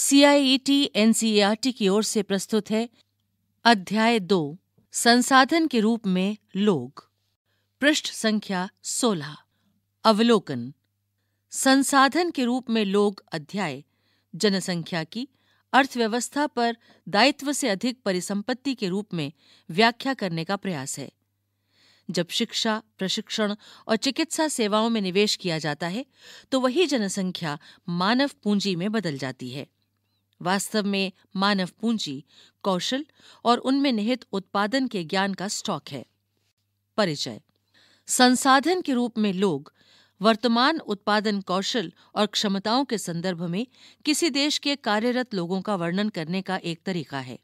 CIET NCERT e e की ओर से प्रस्तुत है अध्याय दो संसाधन के रूप में लोग पृष्ठ संख्या सोलह अवलोकन संसाधन के रूप में लोग अध्याय जनसंख्या की अर्थव्यवस्था पर दायित्व से अधिक परिसंपत्ति के रूप में व्याख्या करने का प्रयास है जब शिक्षा प्रशिक्षण और चिकित्सा सेवाओं में निवेश किया जाता है तो वही जनसंख्या मानव पूंजी में बदल जाती है वास्तव में मानव पूंजी कौशल और उनमें निहित उत्पादन के ज्ञान का स्टॉक है परिचय संसाधन के रूप में लोग वर्तमान उत्पादन कौशल और क्षमताओं के संदर्भ में किसी देश के कार्यरत लोगों का वर्णन करने का एक तरीका है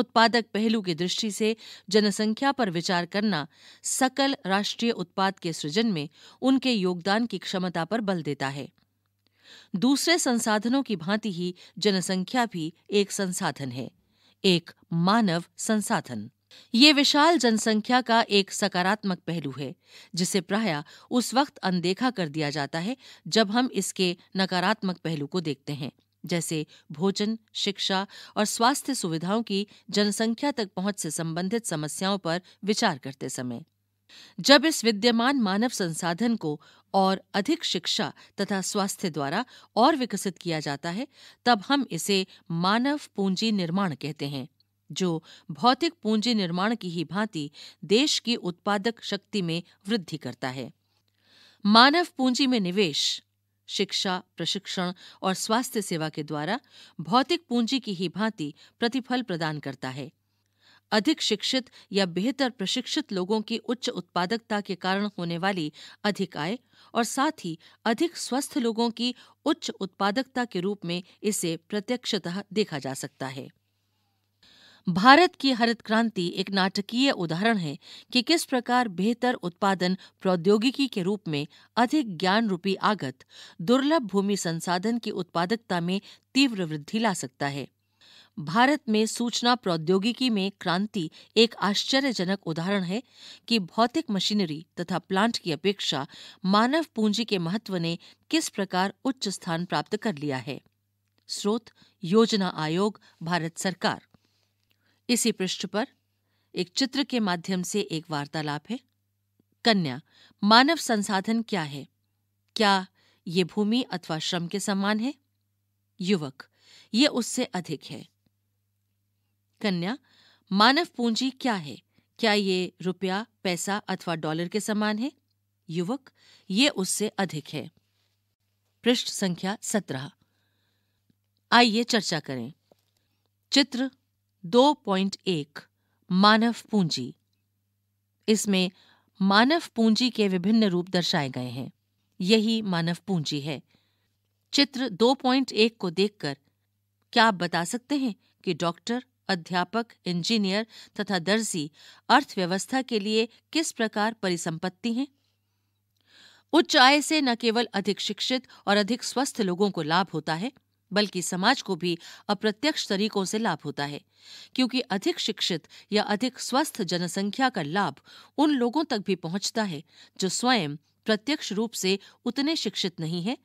उत्पादक पहलू की दृष्टि से जनसंख्या पर विचार करना सकल राष्ट्रीय उत्पाद के सृजन में उनके योगदान की क्षमता पर बल देता है दूसरे संसाधनों की भांति ही जनसंख्या भी एक संसाधन है एक मानव संसाधन ये विशाल जनसंख्या का एक सकारात्मक पहलू है जिसे प्राय उस वक्त अनदेखा कर दिया जाता है जब हम इसके नकारात्मक पहलू को देखते हैं जैसे भोजन शिक्षा और स्वास्थ्य सुविधाओं की जनसंख्या तक पहुंच से संबंधित समस्याओं पर विचार करते समय जब इस विद्यमान मानव संसाधन को और अधिक शिक्षा तथा स्वास्थ्य द्वारा और विकसित किया जाता है तब हम इसे मानव पूंजी निर्माण कहते हैं जो भौतिक पूंजी निर्माण की ही भांति देश की उत्पादक शक्ति में वृद्धि करता है मानव पूंजी में निवेश शिक्षा प्रशिक्षण और स्वास्थ्य सेवा के द्वारा भौतिक पूंजी की ही भांति प्रतिफल प्रदान करता है अधिक शिक्षित या बेहतर प्रशिक्षित लोगों की उच्च उत्पादकता के कारण होने वाली अधिक आय और साथ ही अधिक स्वस्थ लोगों की उच्च उत्पादकता के रूप में इसे प्रत्यक्षतः देखा जा सकता है भारत की हरित क्रांति एक नाटकीय उदाहरण है कि किस प्रकार बेहतर उत्पादन प्रौद्योगिकी के रूप में अधिक ज्ञान रूपी आगत दुर्लभ भूमि संसाधन की उत्पादकता में तीव्र वृद्धि ला सकता है भारत में सूचना प्रौद्योगिकी में क्रांति एक आश्चर्यजनक उदाहरण है कि भौतिक मशीनरी तथा प्लांट की अपेक्षा मानव पूंजी के महत्व ने किस प्रकार उच्च स्थान प्राप्त कर लिया है स्रोत योजना आयोग भारत सरकार इसी पृष्ठ पर एक चित्र के माध्यम से एक वार्तालाप है कन्या मानव संसाधन क्या है क्या ये भूमि अथवा श्रम के समान है युवक ये उससे अधिक है कन्या मानव पूंजी क्या है क्या ये रुपया पैसा अथवा डॉलर के समान है युवक ये उससे अधिक है पृष्ठ संख्या सत्रह आइए चर्चा करें चित्र दो पॉइंट एक मानव पूंजी इसमें मानव पूंजी के विभिन्न रूप दर्शाए गए हैं यही मानव पूंजी है चित्र दो पॉइंट एक को देखकर क्या आप बता सकते हैं कि डॉक्टर अध्यापक इंजीनियर तथा दर्जी अर्थव्यवस्था के लिए किस प्रकार परिसंपत्ति हैं उच्च आय से न केवल अधिक शिक्षित और अधिक स्वस्थ लोगों को लाभ होता है बल्कि समाज को भी अप्रत्यक्ष तरीकों से लाभ होता है क्योंकि अधिक शिक्षित या अधिक स्वस्थ जनसंख्या का लाभ उन लोगों तक भी पहुंचता है जो स्वयं प्रत्यक्ष रूप से उतने शिक्षित नहीं है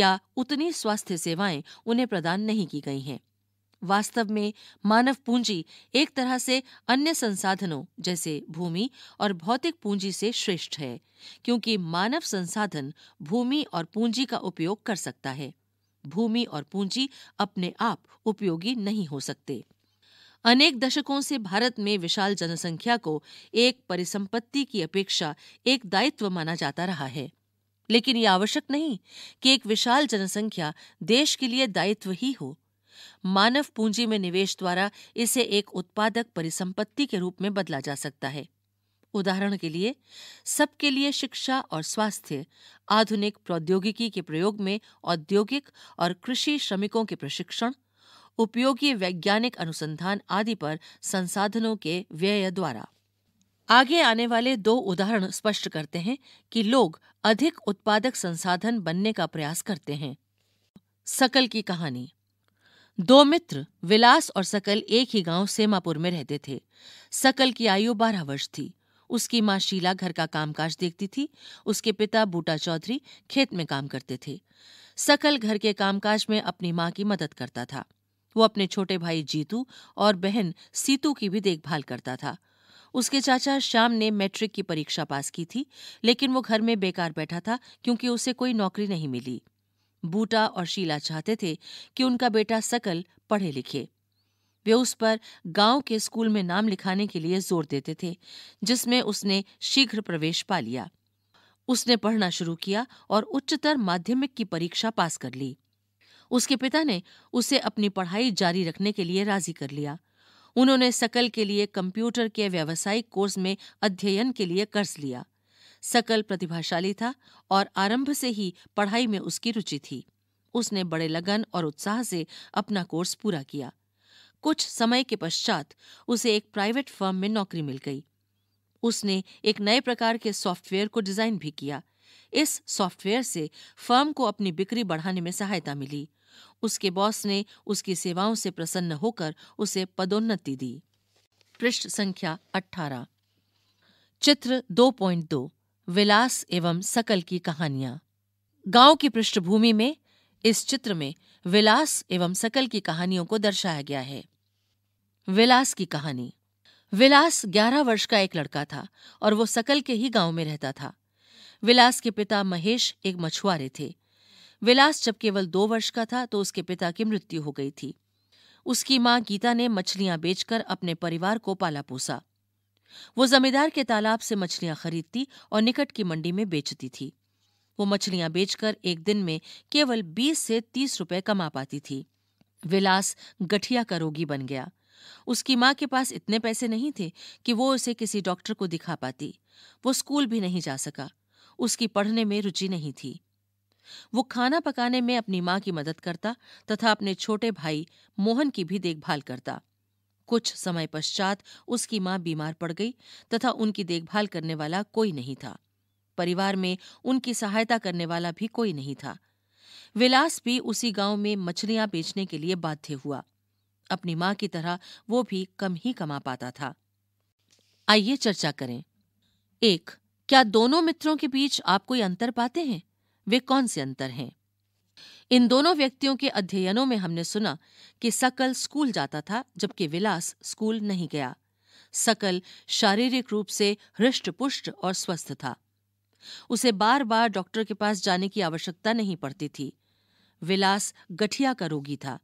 या उतनी स्वास्थ्य सेवाएं उन्हें प्रदान नहीं की गई हैं वास्तव में मानव पूंजी एक तरह से अन्य संसाधनों जैसे भूमि और भौतिक पूंजी से श्रेष्ठ है क्योंकि मानव संसाधन भूमि और पूंजी का उपयोग कर सकता है भूमि और पूंजी अपने आप उपयोगी नहीं हो सकते अनेक दशकों से भारत में विशाल जनसंख्या को एक परिसंपत्ति की अपेक्षा एक दायित्व माना जाता रहा है लेकिन यह आवश्यक नहीं कि एक विशाल जनसंख्या देश के लिए दायित्व ही हो मानव पूंजी में निवेश द्वारा इसे एक उत्पादक परिसंपत्ति के रूप में बदला जा सकता है उदाहरण के लिए सबके लिए शिक्षा और स्वास्थ्य आधुनिक प्रौद्योगिकी के प्रयोग में औद्योगिक और कृषि श्रमिकों के प्रशिक्षण उपयोगी वैज्ञानिक अनुसंधान आदि पर संसाधनों के व्यय द्वारा आगे आने वाले दो उदाहरण स्पष्ट करते हैं कि लोग अधिक उत्पादक संसाधन बनने का प्रयास करते हैं सकल की कहानी दो मित्र विलास और सकल एक ही गांव सेमापुर में रहते थे सकल की आयु बारह वर्ष थी उसकी माँ शीला घर का कामकाज देखती थी उसके पिता बूटा चौधरी खेत में काम करते थे सकल घर के कामकाज में अपनी माँ की मदद करता था वो अपने छोटे भाई जीतू और बहन सीतू की भी देखभाल करता था उसके चाचा श्याम ने मैट्रिक की परीक्षा पास की थी लेकिन वो घर में बेकार बैठा था क्योंकि उसे कोई नौकरी नहीं मिली बूटा और शीला चाहते थे कि उनका बेटा सकल पढ़े लिखे वे उस पर गांव के स्कूल में नाम लिखाने के लिए जोर देते थे जिसमें उसने शीघ्र प्रवेश पा लिया उसने पढ़ना शुरू किया और उच्चतर माध्यमिक की परीक्षा पास कर ली उसके पिता ने उसे अपनी पढ़ाई जारी रखने के लिए राजी कर लिया उन्होंने सकल के लिए कंप्यूटर के व्यावसायिक कोर्स में अध्ययन के लिए कर्ज लिया सकल प्रतिभाशाली था और आरंभ से ही पढ़ाई में उसकी रुचि थी उसने बड़े लगन और उत्साह से अपना कोर्स पूरा किया कुछ समय के पश्चात उसे एक प्राइवेट फर्म में नौकरी मिल गई उसने एक नए प्रकार के सॉफ्टवेयर को डिजाइन भी किया इस सॉफ्टवेयर से फर्म को अपनी बिक्री बढ़ाने में सहायता मिली उसके बॉस ने उसकी सेवाओं से प्रसन्न होकर उसे पदोन्नति दी पृष्ठ संख्या 18 चित्र 2.2 विलास एवं सकल की कहानियां गांव की पृष्ठभूमि में इस चित्र में विलास एवं सकल की कहानियों को दर्शाया गया है विलास की कहानी विलास ग्यारह वर्ष का एक लड़का था और वो सकल के ही गांव में रहता था विलास के पिता महेश एक मछुआरे थे विलास जब केवल दो वर्ष का था तो उसके पिता की मृत्यु हो गई थी उसकी मां गीता ने मछलियां बेचकर अपने परिवार को पाला पोसा वो जमींदार के तालाब से मछलियां खरीदती और निकट की मंडी में बेचती थी वो मछलियां बेचकर एक दिन में केवल 20 से 30 रुपए कमा पाती थी विलास गठिया का रोगी बन गया उसकी माँ के पास इतने पैसे नहीं थे कि वो उसे किसी डॉक्टर को दिखा पाती वो स्कूल भी नहीं जा सका उसकी पढ़ने में रुचि नहीं थी वो खाना पकाने में अपनी माँ की मदद करता तथा अपने छोटे भाई मोहन की भी देखभाल करता कुछ समय पश्चात उसकी मां बीमार पड़ गई तथा उनकी देखभाल करने वाला कोई नहीं था परिवार में उनकी सहायता करने वाला भी कोई नहीं था विलास भी उसी गांव में मछलियां बेचने के लिए बाध्य हुआ अपनी मां की तरह वो भी कम ही कमा पाता था आइए चर्चा करें एक क्या दोनों मित्रों के बीच आप कोई अंतर पाते हैं वे कौन से अंतर हैं इन दोनों व्यक्तियों के अध्ययनों में हमने सुना कि सकल स्कूल जाता था जबकि विलास स्कूल नहीं गया सकल शारीरिक रूप से हृष्ट पुष्ट और स्वस्थ था उसे बार बार डॉक्टर के पास जाने की आवश्यकता नहीं पड़ती थी विलास गठिया का रोगी था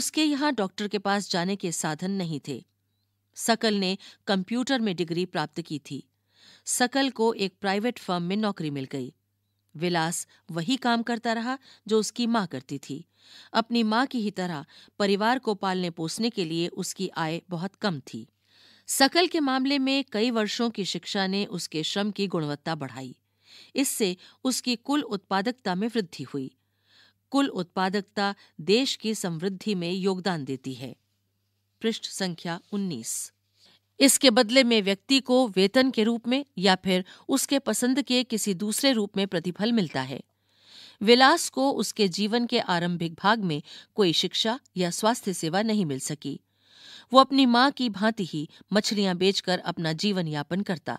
उसके यहां डॉक्टर के पास जाने के साधन नहीं थे सकल ने कंप्यूटर में डिग्री प्राप्त की थी सकल को एक प्राइवेट फर्म में नौकरी मिल गई विलास वही काम करता रहा जो उसकी माँ करती थी अपनी माँ की ही तरह परिवार को पालने पोसने के लिए उसकी आय बहुत कम थी सकल के मामले में कई वर्षों की शिक्षा ने उसके श्रम की गुणवत्ता बढ़ाई इससे उसकी कुल उत्पादकता में वृद्धि हुई कुल उत्पादकता देश की समृद्धि में योगदान देती है पृष्ठ संख्या 19 इसके बदले में व्यक्ति को वेतन के रूप में या फिर उसके पसंद के किसी दूसरे रूप में प्रतिफल मिलता है विलास को उसके जीवन के आरंभिक भाग में कोई शिक्षा या स्वास्थ्य सेवा नहीं मिल सकी वो अपनी माँ की भांति ही मछलियां बेचकर अपना जीवन यापन करता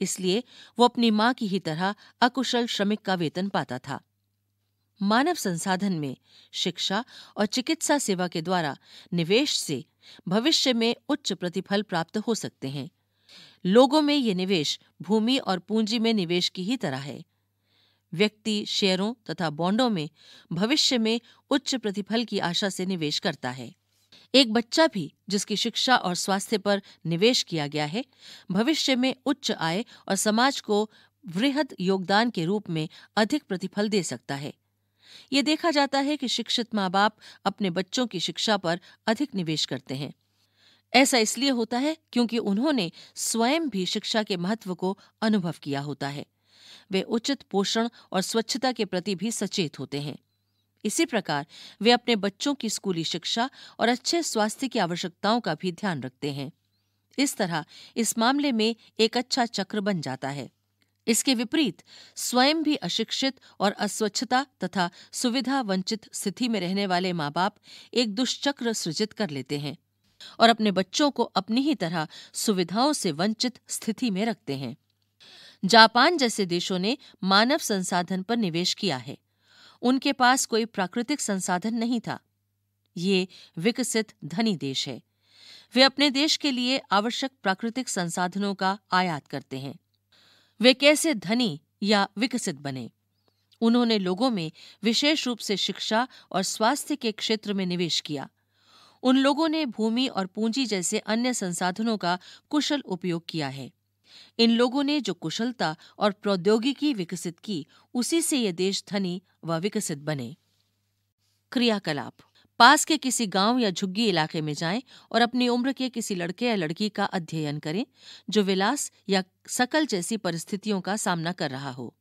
इसलिए वो अपनी माँ की ही तरह अकुशल श्रमिक का वेतन पाता था मानव संसाधन में शिक्षा और चिकित्सा सेवा के द्वारा निवेश से भविष्य में उच्च प्रतिफल प्राप्त हो सकते हैं लोगों में ये निवेश भूमि और पूंजी में निवेश की ही तरह है व्यक्ति शेयरों तथा बॉन्डों में भविष्य में उच्च प्रतिफल की आशा से निवेश करता है एक बच्चा भी जिसकी शिक्षा और स्वास्थ्य पर निवेश किया गया है भविष्य में उच्च आय और समाज को वृहद योगदान के रूप में अधिक प्रतिफल दे सकता है ये देखा जाता है कि शिक्षित माँ बाप अपने बच्चों की शिक्षा पर अधिक निवेश करते हैं ऐसा इसलिए होता है क्योंकि उन्होंने स्वयं भी शिक्षा के महत्व को अनुभव किया होता है वे उचित पोषण और स्वच्छता के प्रति भी सचेत होते हैं इसी प्रकार वे अपने बच्चों की स्कूली शिक्षा और अच्छे स्वास्थ्य की आवश्यकताओं का भी ध्यान रखते हैं इस तरह इस मामले में एक अच्छा चक्र बन जाता है इसके विपरीत स्वयं भी अशिक्षित और अस्वच्छता तथा सुविधा वंचित स्थिति में रहने वाले माँ बाप एक दुष्चक्र सृजित कर लेते हैं और अपने बच्चों को अपनी ही तरह सुविधाओं से वंचित स्थिति में रखते हैं जापान जैसे देशों ने मानव संसाधन पर निवेश किया है उनके पास कोई प्राकृतिक संसाधन नहीं था ये विकसित धनी देश है वे अपने देश के लिए आवश्यक प्राकृतिक संसाधनों का आयात करते हैं वे कैसे धनी या विकसित बने उन्होंने लोगों में विशेष रूप से शिक्षा और स्वास्थ्य के क्षेत्र में निवेश किया उन लोगों ने भूमि और पूंजी जैसे अन्य संसाधनों का कुशल उपयोग किया है इन लोगों ने जो कुशलता और प्रौद्योगिकी विकसित की उसी से ये देश धनी व विकसित बने क्रियाकलाप पास के किसी गांव या झुग्गी इलाके में जाएं और अपनी उम्र के किसी लड़के या लड़की का अध्ययन करें जो विलास या सकल जैसी परिस्थितियों का सामना कर रहा हो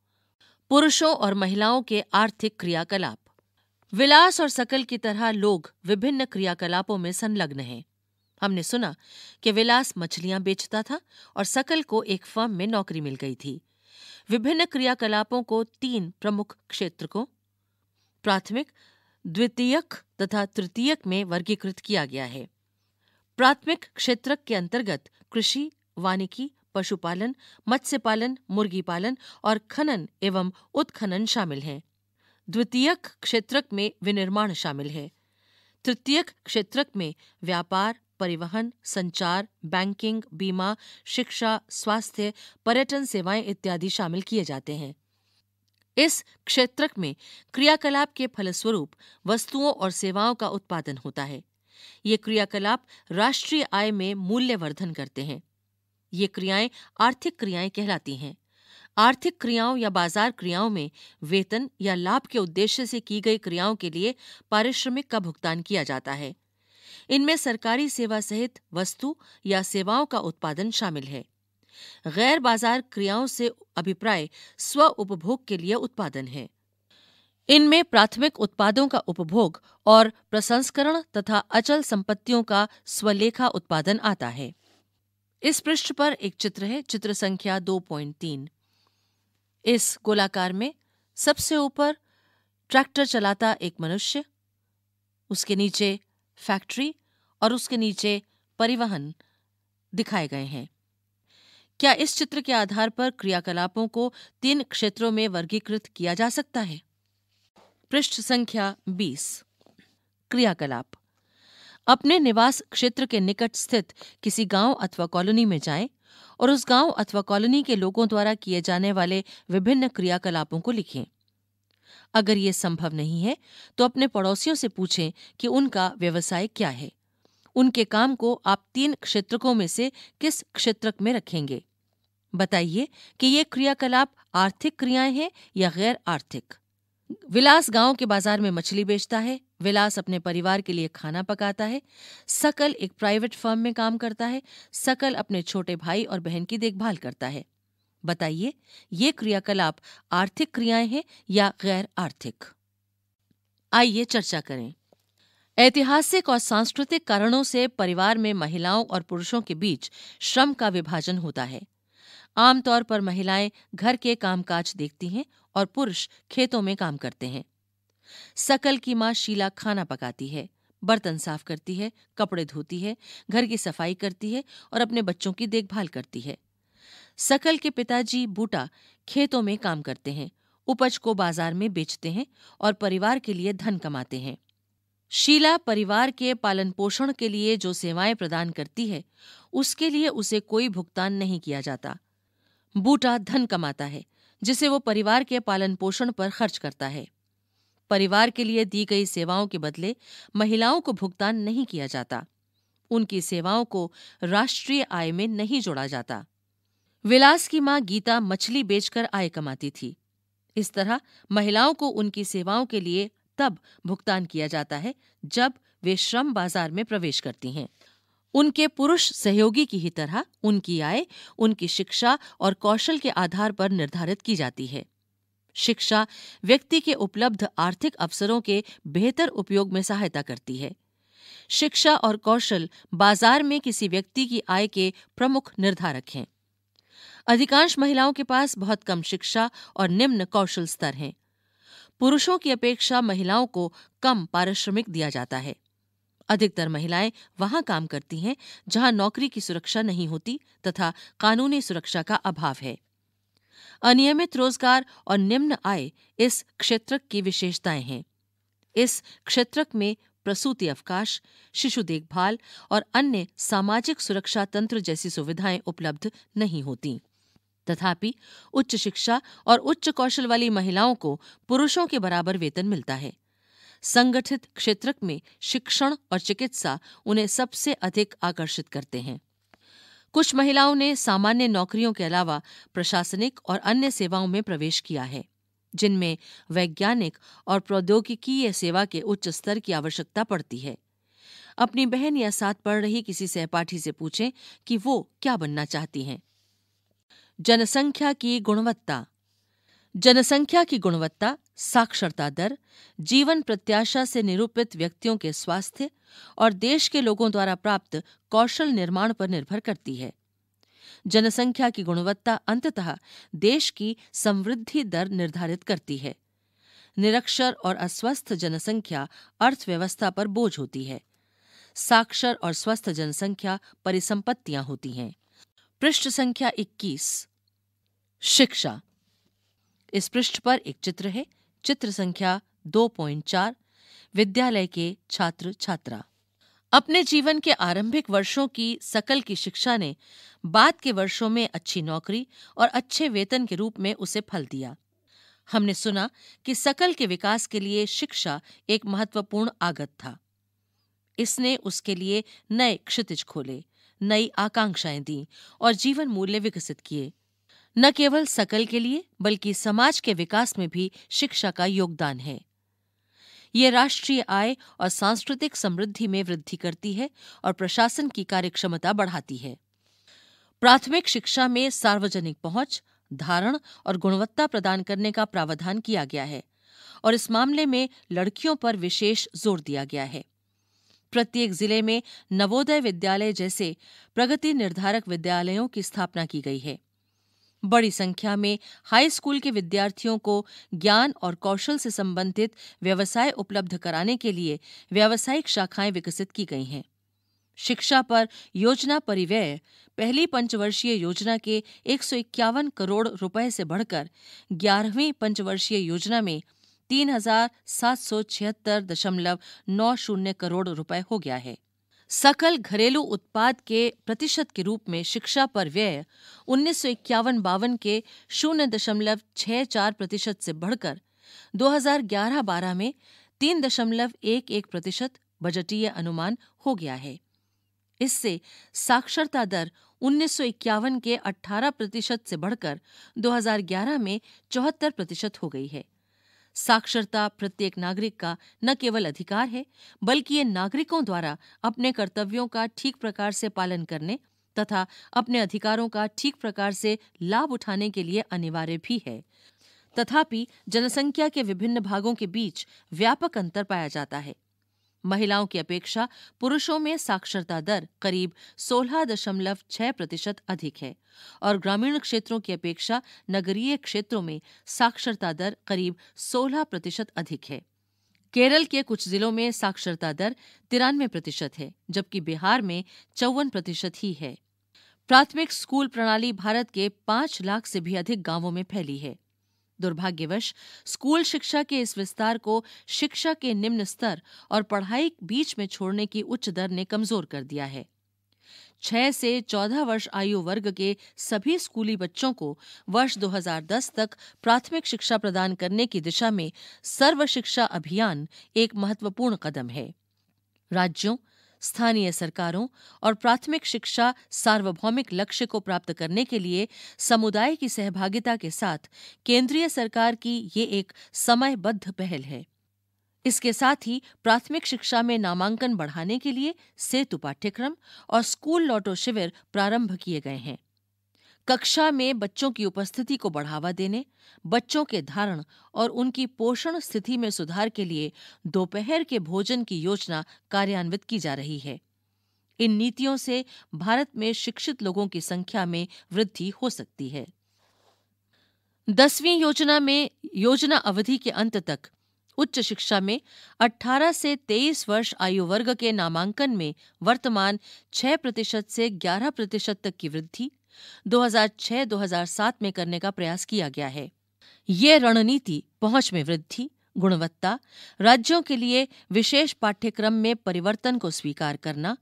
पुरुषों और महिलाओं के आर्थिक क्रियाकलाप विलास और सकल की तरह लोग विभिन्न क्रियाकलापों में संलग्न हैं हमने सुना कि विलास मछलियां बेचता था और सकल को एक फर्म में नौकरी मिल गई थी विभिन्न क्रियाकलापों को तीन प्रमुख क्षेत्र को प्राथमिक द्वितीयक तथा तृतीयक में वर्गीकृत किया गया है प्राथमिक क्षेत्र के अंतर्गत कृषि वानिकी पशुपालन मत्स्य पालन मुर्गी पालन और खनन एवं उत्खनन शामिल हैं द्वितीयक क्षेत्रक में विनिर्माण शामिल है तृतीयक क्षेत्रक में व्यापार परिवहन संचार बैंकिंग बीमा शिक्षा स्वास्थ्य पर्यटन सेवाएं इत्यादि शामिल किए जाते हैं इस क्षेत्रक में क्रियाकलाप के फलस्वरूप वस्तुओं और सेवाओं का उत्पादन होता है ये क्रियाकलाप राष्ट्रीय आय में मूल्यवर्धन करते हैं ये क्रियाएं आर्थिक क्रियाएं कहलाती हैं आर्थिक क्रियाओं या बाजार क्रियाओं में वेतन या लाभ के उद्देश्य से की गई क्रियाओं के लिए पारिश्रमिक का भुगतान किया जाता है इनमें सरकारी सेवा सहित वस्तु या सेवाओं का उत्पादन शामिल है गैर बाजार क्रियाओं से अभिप्राय स्व उपभोग के लिए उत्पादन है इनमें प्राथमिक उत्पादों का उपभोग और प्रसंस्करण तथा अचल संपत्तियों का स्वलेखा उत्पादन आता है इस पृष्ठ पर एक चित्र है चित्र संख्या 2.3 इस गोलाकार में सबसे ऊपर ट्रैक्टर चलाता एक मनुष्य उसके नीचे फैक्ट्री और उसके नीचे परिवहन दिखाए गए हैं क्या इस चित्र के आधार पर क्रियाकलापों को तीन क्षेत्रों में वर्गीकृत किया जा सकता है पृष्ठ संख्या 20 क्रियाकलाप अपने निवास क्षेत्र के निकट स्थित किसी गांव अथवा कॉलोनी में जाएं और उस गांव अथवा कॉलोनी के लोगों द्वारा किए जाने वाले विभिन्न क्रियाकलापों को लिखें अगर ये संभव नहीं है तो अपने पड़ोसियों से पूछें कि उनका व्यवसाय क्या है उनके काम को आप तीन क्षेत्रकों में से किस क्षेत्रक में रखेंगे बताइए कि ये क्रियाकलाप आर्थिक क्रियाएं हैं या गैर आर्थिक विलास गांव के बाजार में मछली बेचता है विलास अपने परिवार के लिए खाना पकाता है सकल एक प्राइवेट फर्म में काम करता है सकल अपने छोटे भाई और बहन की देखभाल करता है बताइए ये क्रियाकलाप आर्थिक क्रियाएं हैं या गैर आर्थिक आइए चर्चा करें ऐतिहासिक और सांस्कृतिक कारणों से परिवार में महिलाओं और पुरुषों के बीच श्रम का विभाजन होता है आमतौर पर महिलाएं घर के कामकाज देखती हैं और पुरुष खेतों में काम करते हैं सकल की माँ शीला खाना पकाती है बर्तन साफ करती है कपड़े धोती है घर की सफाई करती है और अपने बच्चों की देखभाल करती है सकल के पिताजी बूटा खेतों में काम करते हैं उपज को बाजार में बेचते हैं और परिवार के लिए धन कमाते हैं शीला परिवार के पालन पोषण के लिए जो सेवाएं प्रदान करती है उसके लिए उसे कोई भुगतान नहीं किया जाता बूटा धन कमाता है जिसे वो परिवार के पालन पोषण पर खर्च करता है परिवार के लिए दी गई सेवाओं के बदले महिलाओं को भुगतान नहीं किया जाता उनकी सेवाओं को राष्ट्रीय आय में नहीं जोड़ा जाता विलास की मां गीता मछली बेचकर आय कमाती थी इस तरह महिलाओं को उनकी सेवाओं के लिए तब भुगतान किया जाता है जब वे श्रम बाजार में प्रवेश करती हैं उनके पुरुष सहयोगी की ही तरह उनकी आय उनकी शिक्षा और कौशल के आधार पर निर्धारित की जाती है शिक्षा व्यक्ति के उपलब्ध आर्थिक अवसरों के बेहतर उपयोग में सहायता करती है शिक्षा और कौशल बाजार में किसी व्यक्ति की आय के प्रमुख निर्धारक हैं अधिकांश महिलाओं के पास बहुत कम शिक्षा और निम्न कौशल स्तर हैं पुरुषों की अपेक्षा महिलाओं को कम पारिश्रमिक दिया जाता है अधिकतर महिलाएं वहां काम करती हैं जहां नौकरी की सुरक्षा नहीं होती तथा कानूनी सुरक्षा का अभाव है अनियमित रोजगार और निम्न आय इस क्षेत्र की विशेषताएं हैं इस क्षेत्र में प्रसूति अवकाश शिशु देखभाल और अन्य सामाजिक सुरक्षा तंत्र जैसी सुविधाएं उपलब्ध नहीं होतीं तथापि उच्च शिक्षा और उच्च कौशल वाली महिलाओं को पुरुषों के बराबर वेतन मिलता है संगठित क्षेत्र में शिक्षण और चिकित्सा उन्हें सबसे अधिक आकर्षित करते हैं कुछ महिलाओं ने सामान्य नौकरियों के अलावा प्रशासनिक और अन्य सेवाओं में प्रवेश किया है जिनमें वैज्ञानिक और प्रौद्योगिकीय सेवा के उच्च स्तर की आवश्यकता पड़ती है अपनी बहन या साथ पढ़ रही किसी सहपाठी से पूछें कि वो क्या बनना चाहती हैं जनसंख्या की गुणवत्ता जनसंख्या की गुणवत्ता साक्षरता दर जीवन प्रत्याशा से निरूपित व्यक्तियों के स्वास्थ्य और देश के लोगों द्वारा प्राप्त कौशल निर्माण पर निर्भर करती है जनसंख्या की गुणवत्ता अंततः देश की समृद्धि दर निर्धारित करती है निरक्षर और अस्वस्थ जनसंख्या अर्थव्यवस्था पर बोझ होती है साक्षर और स्वस्थ जनसंख्या परिसंपत्तियां होती हैं पृष्ठ संख्या 21 शिक्षा इस पृष्ठ पर एक चित्र है चित्र संख्या 2.4 विद्यालय के छात्र छात्रा अपने जीवन के आरंभिक वर्षों की सकल की शिक्षा ने बाद के वर्षों में अच्छी नौकरी और अच्छे वेतन के रूप में उसे फल दिया हमने सुना कि सकल के विकास के लिए शिक्षा एक महत्वपूर्ण आगत था इसने उसके लिए नए क्षितिज खोले नई आकांक्षाएं दी और जीवन मूल्य विकसित किए न केवल सकल के लिए बल्कि समाज के विकास में भी शिक्षा का योगदान है ये राष्ट्रीय आय और सांस्कृतिक समृद्धि में वृद्धि करती है और प्रशासन की कार्यक्षमता बढ़ाती है प्राथमिक शिक्षा में सार्वजनिक पहुंच धारण और गुणवत्ता प्रदान करने का प्रावधान किया गया है और इस मामले में लड़कियों पर विशेष जोर दिया गया है प्रत्येक जिले में नवोदय विद्यालय जैसे प्रगति निर्धारक विद्यालयों की स्थापना की गई है बड़ी संख्या में हाई स्कूल के विद्यार्थियों को ज्ञान और कौशल से संबंधित व्यवसाय उपलब्ध कराने के लिए व्यावसायिक शाखाएं विकसित की गई हैं शिक्षा पर योजना परिव्यय पहली पंचवर्षीय योजना के एक करोड़ रुपए से बढ़कर ग्यारहवीं पंचवर्षीय योजना में तीन हजार सात सौ छिहत्तर दशमलव नौ शून्य करोड़ रुपए हो गया है सकल घरेलू उत्पाद के प्रतिशत के रूप में शिक्षा पर व्यय उन्नीस बावन के शून्य दशमलव छह चार प्रतिशत से बढ़कर 2011-12 में तीन दशमलव एक एक प्रतिशत बजटीय अनुमान हो गया है इससे साक्षरता दर उन्नीस के 18 प्रतिशत से बढ़कर 2011 में चौहत्तर प्रतिशत हो गई है साक्षरता प्रत्येक नागरिक का न केवल अधिकार है बल्कि ये नागरिकों द्वारा अपने कर्तव्यों का ठीक प्रकार से पालन करने तथा अपने अधिकारों का ठीक प्रकार से लाभ उठाने के लिए अनिवार्य भी है तथापि जनसंख्या के विभिन्न भागों के बीच व्यापक अंतर पाया जाता है महिलाओं की अपेक्षा पुरुषों में साक्षरता दर करीब 16.6 प्रतिशत अधिक है और ग्रामीण क्षेत्रों की अपेक्षा नगरीय क्षेत्रों में साक्षरता दर करीब 16 प्रतिशत अधिक है केरल के कुछ जिलों में साक्षरता दर तिरानवे प्रतिशत है जबकि बिहार में चौवन प्रतिशत ही है प्राथमिक स्कूल प्रणाली भारत के पांच लाख से भी अधिक गांवों में फैली है दुर्भाग्यवश स्कूल शिक्षा के इस विस्तार को शिक्षा के निम्न स्तर और पढ़ाई बीच में छोड़ने की उच्च दर ने कमजोर कर दिया है छह से चौदह वर्ष आयु वर्ग के सभी स्कूली बच्चों को वर्ष 2010 तक प्राथमिक शिक्षा प्रदान करने की दिशा में सर्व शिक्षा अभियान एक महत्वपूर्ण कदम है राज्यों स्थानीय सरकारों और प्राथमिक शिक्षा सार्वभौमिक लक्ष्य को प्राप्त करने के लिए समुदाय की सहभागिता के साथ केंद्रीय सरकार की ये एक समयबद्ध पहल है इसके साथ ही प्राथमिक शिक्षा में नामांकन बढ़ाने के लिए सेतु पाठ्यक्रम और स्कूल लॉटो शिविर प्रारंभ किए गए हैं कक्षा में बच्चों की उपस्थिति को बढ़ावा देने बच्चों के धारण और उनकी पोषण स्थिति में सुधार के लिए दोपहर के भोजन की योजना कार्यान्वित की जा रही है इन नीतियों से भारत में शिक्षित लोगों की संख्या में वृद्धि हो सकती है दसवीं योजना में योजना अवधि के अंत तक उच्च शिक्षा में 18 से 23 वर्ष आयु वर्ग के नामांकन में वर्तमान 6 प्रतिशत से 11 प्रतिशत तक की वृद्धि 2006-2007 में करने का प्रयास किया गया है ये रणनीति पहुंच में वृद्धि गुणवत्ता राज्यों के लिए विशेष पाठ्यक्रम में परिवर्तन को स्वीकार करना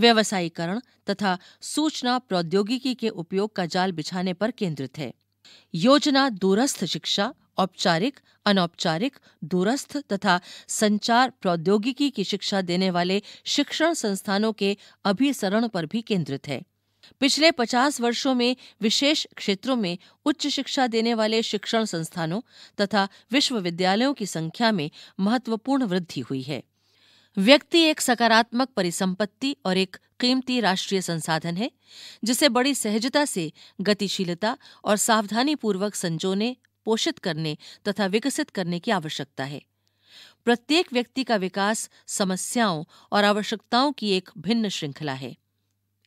व्यवसायीकरण तथा सूचना प्रौद्योगिकी के उपयोग का जाल बिछाने पर केंद्रित है योजना दूरस्थ शिक्षा औपचारिक अनौपचारिक दूरस्थ तथा संचार प्रौद्योगिकी की शिक्षा देने वाले शिक्षण संस्थानों के अभिसरण पर भी केंद्रित है पिछले 50 वर्षों में विशेष क्षेत्रों में उच्च शिक्षा देने वाले शिक्षण संस्थानों तथा विश्वविद्यालयों की संख्या में महत्वपूर्ण वृद्धि हुई है व्यक्ति एक सकारात्मक परिसंपत्ति और एक कीमती राष्ट्रीय संसाधन है जिसे बड़ी सहजता से गतिशीलता और सावधानीपूर्वक संजोने पोषित करने तथा विकसित करने की आवश्यकता है प्रत्येक व्यक्ति का विकास समस्याओं और आवश्यकताओं की एक भिन्न श्रृंखला है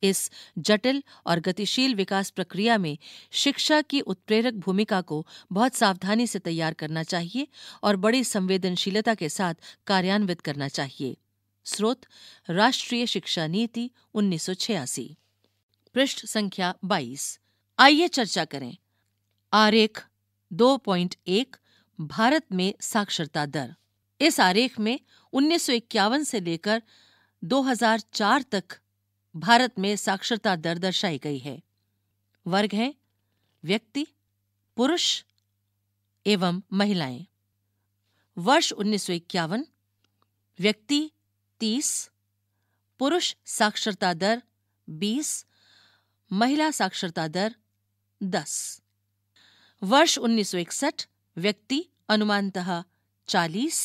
इस जटिल और गतिशील विकास प्रक्रिया में शिक्षा की उत्प्रेरक भूमिका को बहुत सावधानी से तैयार करना चाहिए और बड़ी संवेदनशीलता के साथ कार्यान्वित करना चाहिए स्रोत राष्ट्रीय शिक्षा नीति 1986 पृष्ठ संख्या 22 आइए चर्चा करें आरेख 2.1 भारत में साक्षरता दर इस आरेख में उन्नीस से लेकर 2004 तक भारत में साक्षरता दर दर्शाई गई है वर्ग हैं व्यक्ति पुरुष एवं महिलाएं वर्ष उन्नीस व्यक्ति 30 पुरुष साक्षरता दर 20 महिला साक्षरता दर 10 वर्ष 1961 व्यक्ति अनुमानतः 40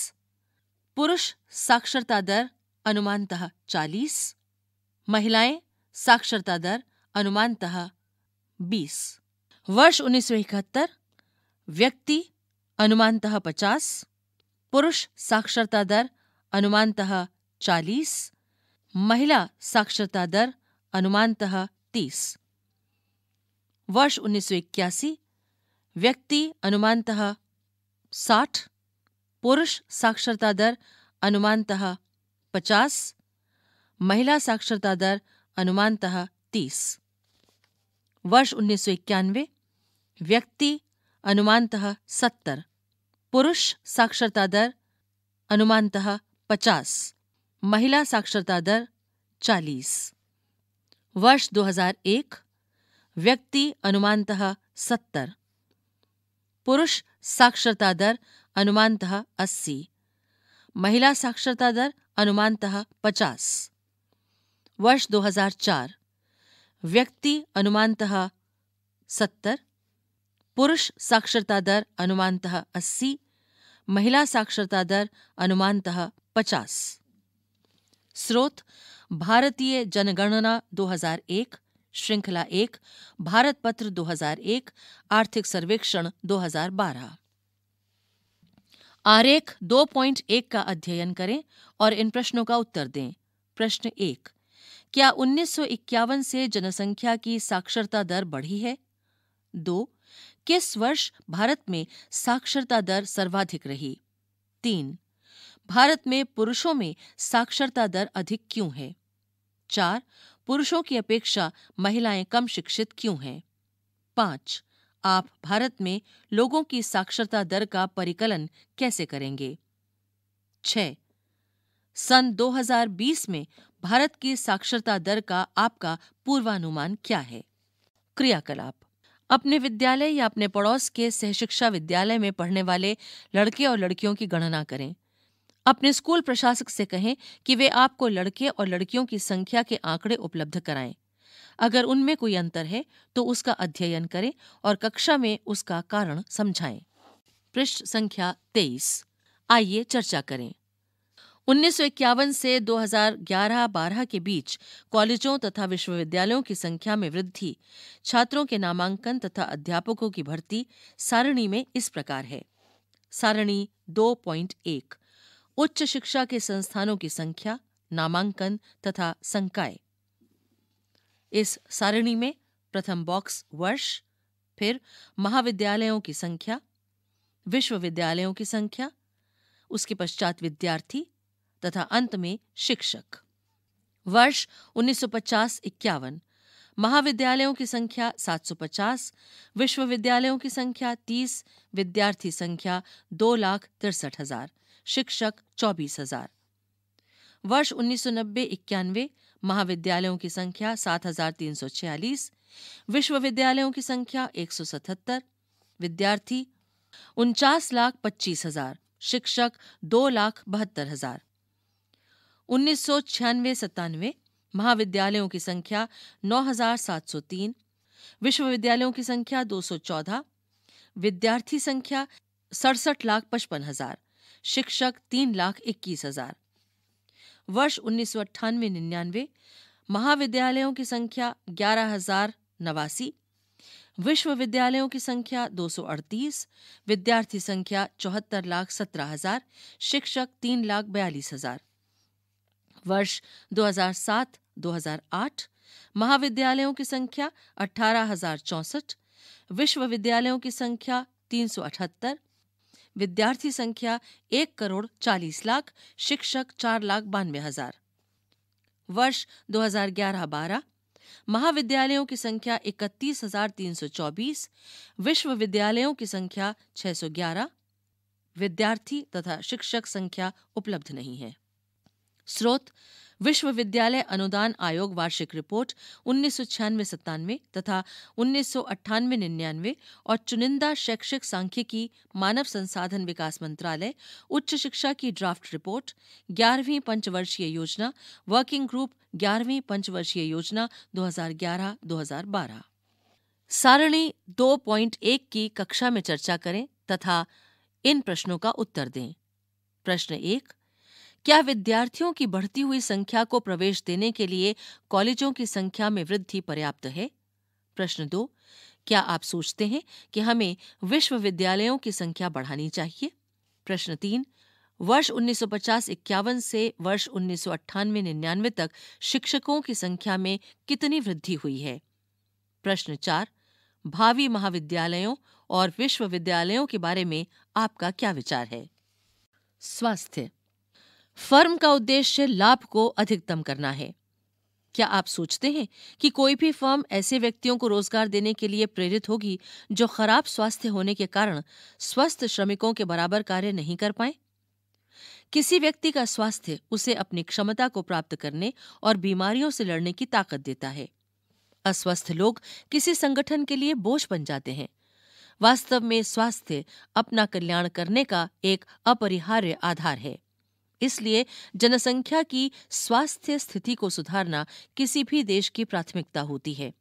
पुरुष साक्षरता दर अनुमानतः 40 महिलाएं साक्षरता दर अनुमानतः 20 वर्ष उन्नीस व्यक्ति अनुमानतः 50 पुरुष साक्षरता दर अनुमानतः 40 महिला साक्षरता दर अनुमानतः 30 वर्ष उन्नीस व्यक्ति अनुमानतः 60 पुरुष साक्षरता दर अनुमानतः पचास महिला साक्षरता दर अनुमानतः तीस वर्ष उन्नीस व्यक्ति अनुमानतः सत्तर पुरुष साक्षरता दर अनुमानतः पचास महिला साक्षरता दर चालीस वर्ष 2001 व्यक्ति अनुमानतः सत्तर पुरुष साक्षरता दर अनुमानतः अस्सी महिला साक्षरता दर अनुमानतः पचास वर्ष 2004 व्यक्ति अनुमानतः 70 पुरुष साक्षरता दर अनुमानतः 80 महिला साक्षरता दर अनुमानतः 50 स्रोत भारतीय जनगणना 2001 श्रृंखला एक भारत पत्र 2001 आर्थिक सर्वेक्षण 2012 आरेख 2.1 का अध्ययन करें और इन प्रश्नों का उत्तर दें प्रश्न एक क्या उन्नीस से जनसंख्या की साक्षरता दर बढ़ी है दो किस वर्ष भारत में साक्षरता दर सर्वाधिक रही तीन भारत में पुरुषों में साक्षरता दर अधिक क्यों है चार पुरुषों की अपेक्षा महिलाएं कम शिक्षित क्यों हैं पांच आप भारत में लोगों की साक्षरता दर का परिकलन कैसे करेंगे छह सन 2020 में भारत की साक्षरता दर का आपका पूर्वानुमान क्या है क्रियाकलाप अपने विद्यालय या अपने पड़ोस के सहशिक्षा विद्यालय में पढ़ने वाले लड़के और लड़कियों की गणना करें अपने स्कूल प्रशासक से कहें कि वे आपको लड़के और लड़कियों की संख्या के आंकड़े उपलब्ध कराएं अगर उनमें कोई अंतर है तो उसका अध्ययन करें और कक्षा में उसका कारण समझाएं पृष्ठ संख्या तेईस आइए चर्चा करें उन्नीस से 2011-12 के बीच कॉलेजों तथा विश्वविद्यालयों की संख्या में वृद्धि छात्रों के नामांकन तथा अध्यापकों की भर्ती सारणी में इस प्रकार है सारणी 2.1 उच्च शिक्षा के संस्थानों की संख्या नामांकन तथा संकाय इस सारणी में प्रथम बॉक्स वर्ष फिर महाविद्यालयों की संख्या विश्वविद्यालयों की संख्या उसके पश्चात विद्यार्थी तथा अंत में शिक्षक वर्ष 1950-51 महाविद्यालयों की संख्या 750, विश्वविद्यालयों की संख्या 30, विद्यार्थी संख्या दो लाख तिरसठ हजार शिक्षक चौबीस हजार वर्ष 1990-91 महाविद्यालयों की संख्या 7,346, विश्वविद्यालयों की संख्या 177, विद्यार्थी उनचास लाख पच्चीस हजार शिक्षक दो लाख बहत्तर हजार उन्नीस सौ छियानवे सत्तानवे महाविद्यालयों की संख्या 9,703, विश्वविद्यालयों की संख्या 214, विद्यार्थी संख्या सड़सठ लाख पचपन हजार शिक्षक तीन लाख इक्कीस हजार वर्ष उन्नीस सौ अट्ठानवे निन्यानवे महाविद्यालयों की संख्या ग्यारह हजार नवासी विश्वविद्यालयों की संख्या 238, विद्यार्थी संख्या चौहत्तर लाख सत्रह हजार शिक्षक तीन लाख बयालीस हजार वर्ष 2007-2008 महाविद्यालयों की संख्या अठारह विश्वविद्यालयों की संख्या 378 विद्यार्थी संख्या एक करोड़ चालीस लाख शिक्षक चार लाख बानवे हजार वर्ष 2011-12 महाविद्यालयों की संख्या इकतीस हजार तीन सौ चौबीस विश्वविद्यालयों की संख्या 611 विद्यार्थी तथा शिक्षक संख्या उपलब्ध नहीं है स्रोत विश्वविद्यालय अनुदान आयोग वार्षिक रिपोर्ट उन्नीस सौ छियानवे सत्तानवे तथा उन्नीस सौ अट्ठानवे निन्यानवे और चुनिंदा शैक्षिक सांख्यिकी मानव संसाधन विकास मंत्रालय उच्च शिक्षा की ड्राफ्ट रिपोर्ट ग्यारहवीं पंचवर्षीय योजना वर्किंग ग्रुप ग्यारहवीं पंचवर्षीय योजना 2011-2012 सारणी 2.1 की कक्षा में चर्चा करें तथा इन प्रश्नों का उत्तर दें प्रश्न एक क्या विद्यार्थियों की बढ़ती हुई संख्या को प्रवेश देने के लिए कॉलेजों की संख्या में वृद्धि पर्याप्त है प्रश्न दो क्या आप सोचते हैं कि हमें विश्वविद्यालयों की संख्या बढ़ानी चाहिए प्रश्न तीन वर्ष 1950-51 से वर्ष उन्नीस सौ तक शिक्षकों की संख्या में कितनी वृद्धि हुई है प्रश्न चार भावी महाविद्यालयों और विश्वविद्यालयों के बारे में आपका क्या विचार है स्वास्थ्य फर्म का उद्देश्य लाभ को अधिकतम करना है क्या आप सोचते हैं कि कोई भी फर्म ऐसे व्यक्तियों को रोजगार देने के लिए प्रेरित होगी जो खराब स्वास्थ्य होने के कारण स्वस्थ श्रमिकों के बराबर कार्य नहीं कर पाए किसी व्यक्ति का स्वास्थ्य उसे अपनी क्षमता को प्राप्त करने और बीमारियों से लड़ने की ताकत देता है अस्वस्थ लोग किसी संगठन के लिए बोझ बन जाते हैं वास्तव में स्वास्थ्य अपना कल्याण करने का एक अपरिहार्य आधार है इसलिए जनसंख्या की स्वास्थ्य स्थिति को सुधारना किसी भी देश की प्राथमिकता होती है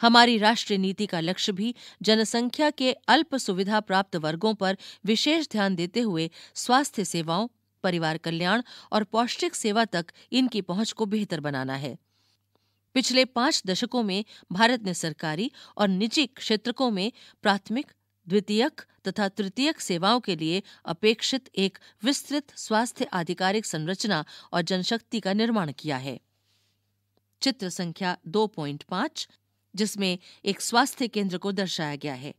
हमारी राष्ट्रीय नीति का लक्ष्य भी जनसंख्या के अल्प सुविधा प्राप्त वर्गों पर विशेष ध्यान देते हुए स्वास्थ्य सेवाओं परिवार कल्याण और पौष्टिक सेवा तक इनकी पहुंच को बेहतर बनाना है पिछले पांच दशकों में भारत ने सरकारी और निजी क्षेत्रों में प्राथमिक द्वितीयक तथा तृतीयक सेवाओं के लिए अपेक्षित एक विस्तृत स्वास्थ्य आधिकारिक संरचना और जनशक्ति का निर्माण किया है चित्र संख्या 2.5 जिसमें एक स्वास्थ्य केंद्र को दर्शाया गया है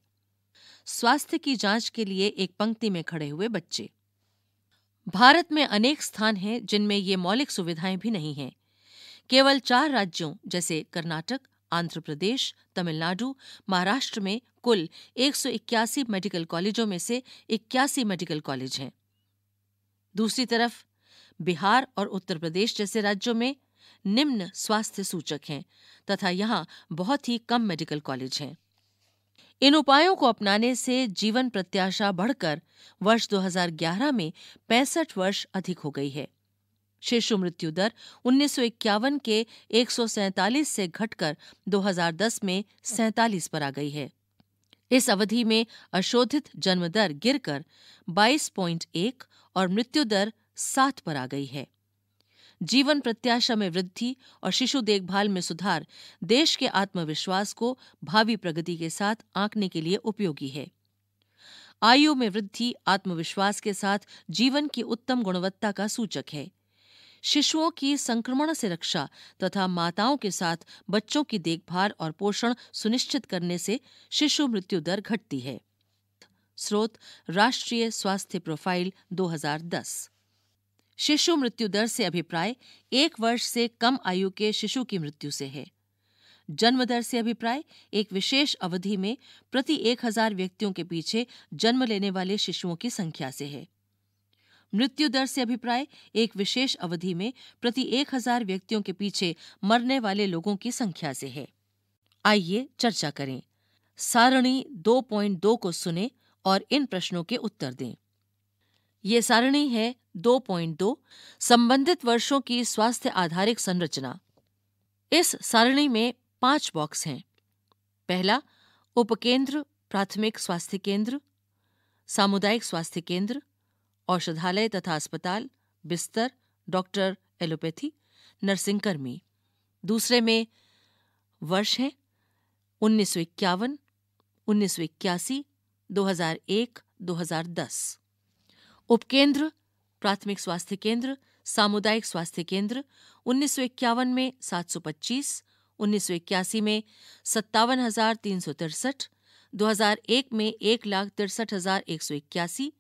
स्वास्थ्य की जांच के लिए एक पंक्ति में खड़े हुए बच्चे भारत में अनेक स्थान हैं जिनमें ये मौलिक सुविधाएं भी नहीं हैं केवल चार राज्यों जैसे कर्नाटक आंध्र प्रदेश तमिलनाडु महाराष्ट्र में कुल एक मेडिकल कॉलेजों में से इक्यासी मेडिकल कॉलेज हैं दूसरी तरफ बिहार और उत्तर प्रदेश जैसे राज्यों में निम्न स्वास्थ्य सूचक हैं तथा यहाँ बहुत ही कम मेडिकल कॉलेज हैं इन उपायों को अपनाने से जीवन प्रत्याशा बढ़कर वर्ष 2011 में पैंसठ वर्ष अधिक हो गई है शिशु मृत्यु दर उन्नीस के एक से घटकर 2010 में सैतालीस पर आ गई है इस अवधि में अशोधित जन्म दर गिरकर 22.1 और मृत्यु दर सात पर आ गई है जीवन प्रत्याशा में वृद्धि और शिशु देखभाल में सुधार देश के आत्मविश्वास को भावी प्रगति के साथ आंकने के लिए उपयोगी है आयु में वृद्धि आत्मविश्वास के साथ जीवन की उत्तम गुणवत्ता का सूचक है शिशुओं की संक्रमण से रक्षा तथा माताओं के साथ बच्चों की देखभाल और पोषण सुनिश्चित करने से शिशु मृत्यु दर घटती है स्रोत राष्ट्रीय स्वास्थ्य प्रोफाइल 2010 शिशु मृत्यु दर से अभिप्राय एक वर्ष से कम आयु के शिशु की मृत्यु से है जन्म दर से अभिप्राय एक विशेष अवधि में प्रति एक हजार व्यक्तियों के पीछे जन्म लेने वाले शिशुओं की संख्या से है मृत्यु दर से अभिप्राय एक विशेष अवधि में प्रति एक हजार व्यक्तियों के पीछे मरने वाले लोगों की संख्या से है आइए चर्चा करें सारणी 2.2 को सुने और इन प्रश्नों के उत्तर दें ये सारणी है 2.2 संबंधित वर्षों की स्वास्थ्य आधारित संरचना इस सारणी में पांच बॉक्स हैं पहला उपकेंद्र प्राथमिक स्वास्थ्य केंद्र सामुदायिक स्वास्थ्य केंद्र औषधालय तथा अस्पताल बिस्तर डॉक्टर एलोपैथी नर्सिंग कर्मी दूसरे में वर्ष है उन्नीस सौ इक्यावन उन्नीस सौ इक्यासी दो हजार एक दो हजार दस उपकेंद्र प्राथमिक स्वास्थ्य केंद्र सामुदायिक स्वास्थ्य केंद्र उन्नीस सौ इक्यावन में सात सौ पच्चीस उन्नीस सौ इक्यासी में सत्तावन हजार तीन सौ तिरसठ दो हजार एक में एक लाख तिरसठ हजार एक सौ इक्यासी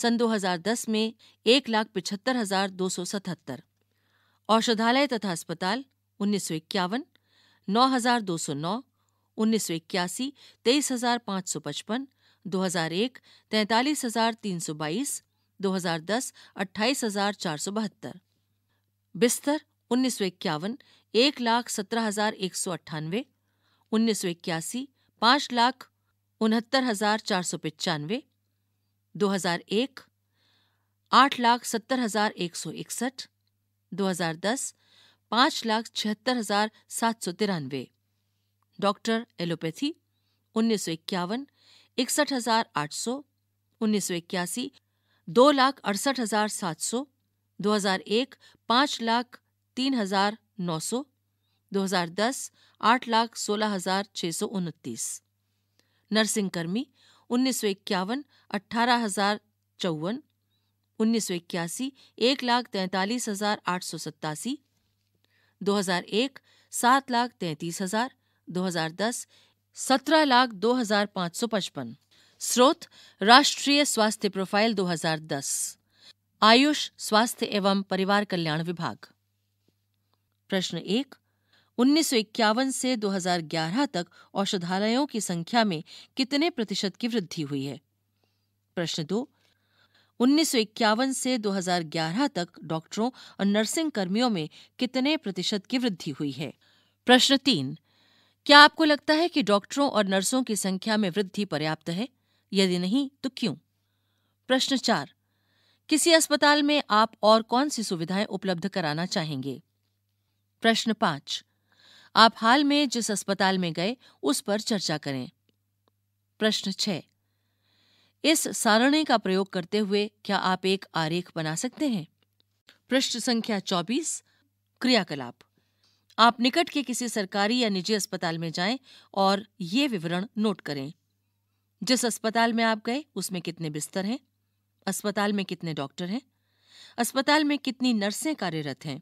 सन 2010 में एक लाख पिछहत्तर हजार दो सौ सतहत्तर औषधालय तथा अस्पताल उन्नीस सौ इक्यावन नौ हजार दो सौ नौ उन्नीस सौ इक्यासी तेईस हजार पाँच सौ पचपन दो हजार एक तैंतालीस हजार तीन सौ बाईस दो हजार दस अट्ठाईस हजार चार सौ बहत्तर बिस्तर उन्नीस सौ इक्यावन एक लाख सत्रह हजार एक सौ अट्ठानवे उन्नीस सौ इक्यासी पाँच लाख उनहत्तर हजार चार सौ पचानवे 2001 आठ लाख सत्तर हजार एक सौ इकसठ दो हजार दस पाँच लाख छिहत्तर हजार सात सौ तिरानवे डॉक्टर एलोपैथी उन्नीस सौ इक्यावन इकसठ हजार आठ सौ उन्नीस सौ इक्यासी दो लाख अड़सठ हजार सात सौ दो हजार एक पाँच लाख तीन हजार नौ सौ दो हजार दस आठ लाख सोलह हजार छह सौ उनतीस नर्सिंग कर्मी उन्नीस सौ इक्यावन अट्ठारह हजार चौवन उन्नीस सौ इक्यासी एक लाख तैंतालीस हजार आठ सौ सत्तासी दो हजार एक सात लाख तैंतीस हजार दो हजार दस सत्रह लाख दो हजार पाँच सौ पचपन स्रोत राष्ट्रीय स्वास्थ्य प्रोफाइल 2010 आयुष स्वास्थ्य एवं परिवार कल्याण विभाग प्रश्न एक उन्नीस से 2011 तक औषधालयों की संख्या में कितने प्रतिशत की वृद्धि हुई है प्रश्न दो उन्नीस से 2011 तक डॉक्टरों और नर्सिंग कर्मियों में कितने प्रतिशत की वृद्धि हुई है प्रश्न तीन क्या आपको लगता है कि डॉक्टरों और नर्सों की संख्या में वृद्धि पर्याप्त है यदि नहीं तो क्यों प्रश्न चार किसी अस्पताल में आप और कौन सी सुविधाएं उपलब्ध कराना चाहेंगे प्रश्न पांच आप हाल में जिस अस्पताल में गए उस पर चर्चा करें प्रश्न छह इस सारणी का प्रयोग करते हुए क्या आप एक आरेख बना सकते हैं पृष्ठ संख्या 24 क्रियाकलाप आप निकट के किसी सरकारी या निजी अस्पताल में जाएं और ये विवरण नोट करें जिस अस्पताल में आप गए उसमें कितने बिस्तर हैं अस्पताल में कितने डॉक्टर हैं अस्पताल में कितनी नर्सें कार्यरत हैं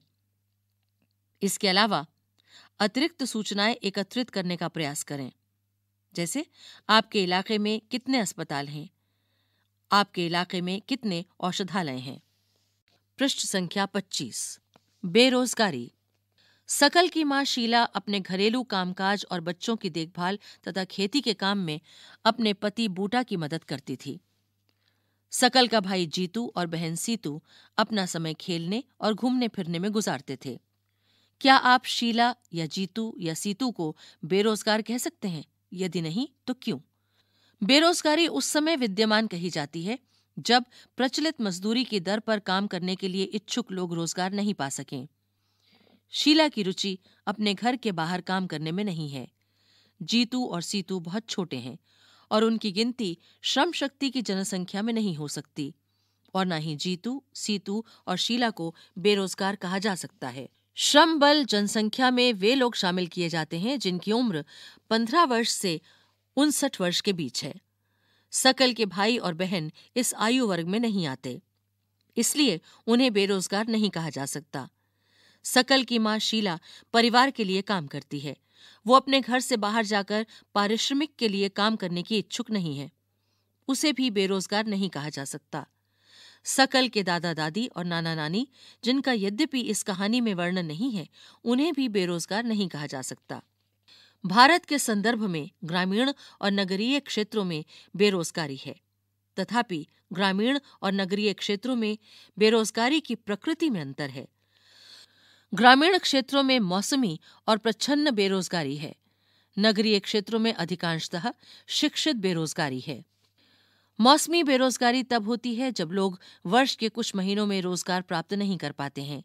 इसके अलावा अतिरिक्त सूचनाएं एकत्रित करने का प्रयास करें जैसे आपके इलाके में कितने अस्पताल हैं आपके इलाके में कितने औषधालय हैं पृष्ठ संख्या 25 बेरोजगारी सकल की मां शीला अपने घरेलू कामकाज और बच्चों की देखभाल तथा खेती के काम में अपने पति बूटा की मदद करती थी सकल का भाई जीतू और बहन सीतू अपना समय खेलने और घूमने फिरने में गुजारते थे क्या आप शीला या जीतू या सीतू को बेरोजगार कह सकते हैं यदि नहीं तो क्यों बेरोजगारी उस समय विद्यमान कही जाती है जब प्रचलित मजदूरी की दर पर काम करने के लिए इच्छुक लोग रोजगार नहीं पा सकें शीला की रुचि अपने घर के बाहर काम करने में नहीं है जीतू और सीतू बहुत छोटे हैं और उनकी गिनती श्रम शक्ति की जनसंख्या में नहीं हो सकती और न ही जीतू सीतू और शीला को बेरोजगार कहा जा सकता है श्रम बल जनसंख्या में वे लोग शामिल किए जाते हैं जिनकी उम्र पंद्रह वर्ष से उनसठ वर्ष के बीच है सकल के भाई और बहन इस आयु वर्ग में नहीं आते इसलिए उन्हें बेरोजगार नहीं कहा जा सकता सकल की मां शीला परिवार के लिए काम करती है वो अपने घर से बाहर जाकर पारिश्रमिक के लिए काम करने की इच्छुक नहीं है उसे भी बेरोजगार नहीं कहा जा सकता सकल के दादा दादी और नाना नानी जिनका यद्यपि इस कहानी में वर्णन नहीं है उन्हें भी बेरोजगार नहीं कहा जा सकता भारत के संदर्भ में ग्रामीण और नगरीय क्षेत्रों में बेरोजगारी है तथापि ग्रामीण और नगरीय क्षेत्रों में बेरोजगारी की प्रकृति में अंतर है ग्रामीण क्षेत्रों में मौसमी और प्रच्छन्न बेरोजगारी है नगरीय क्षेत्रों में अधिकांशतः शिक्षित बेरोजगारी है मौसमी बेरोजगारी तब होती है जब लोग वर्ष के कुछ महीनों में रोजगार प्राप्त नहीं कर पाते हैं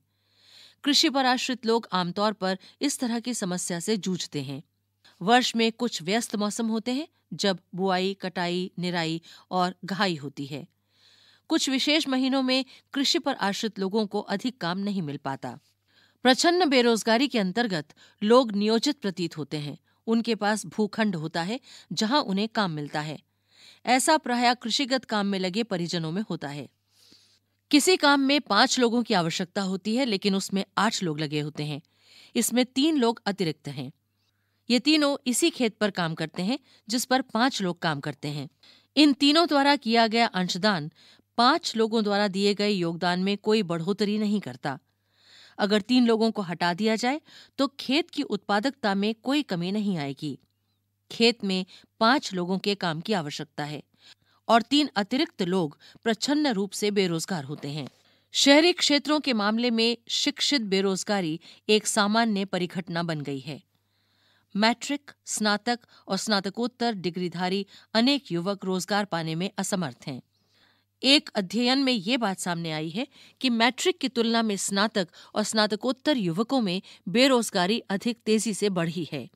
कृषि पर आश्रित लोग आमतौर पर इस तरह की समस्या से जूझते हैं वर्ष में कुछ व्यस्त मौसम होते हैं जब बुआई कटाई निराई और घाई होती है कुछ विशेष महीनों में कृषि पर आश्रित लोगों को अधिक काम नहीं मिल पाता प्रचन्न बेरोजगारी के अंतर्गत लोग नियोजित प्रतीत होते हैं उनके पास भूखंड होता है जहां उन्हें काम मिलता है ऐसा प्राय कृषिगत काम में लगे परिजनों में होता है किसी काम में पांच लोगों की आवश्यकता होती है लेकिन उसमें आठ लोग लगे होते हैं इसमें तीन लोग अतिरिक्त हैं ये तीनों इसी खेत पर काम करते हैं जिस पर पांच लोग काम करते हैं इन तीनों द्वारा किया गया अंशदान पांच लोगों द्वारा दिए गए योगदान में कोई बढ़ोतरी नहीं करता अगर तीन लोगों को हटा दिया जाए तो खेत की उत्पादकता में कोई कमी नहीं आएगी खेत में पांच लोगों के काम की आवश्यकता है और तीन अतिरिक्त लोग प्रच्छन्न रूप से बेरोजगार होते हैं शहरी क्षेत्रों के मामले में शिक्षित बेरोजगारी एक सामान्य परिघटना बन गई है मैट्रिक स्नातक और स्नातकोत्तर डिग्रीधारी अनेक युवक रोजगार पाने में असमर्थ हैं एक अध्ययन में ये बात सामने आई है कि मैट्रिक की तुलना में स्नातक और स्नातकोत्तर युवकों में बेरोजगारी अधिक तेजी से बढ़ी है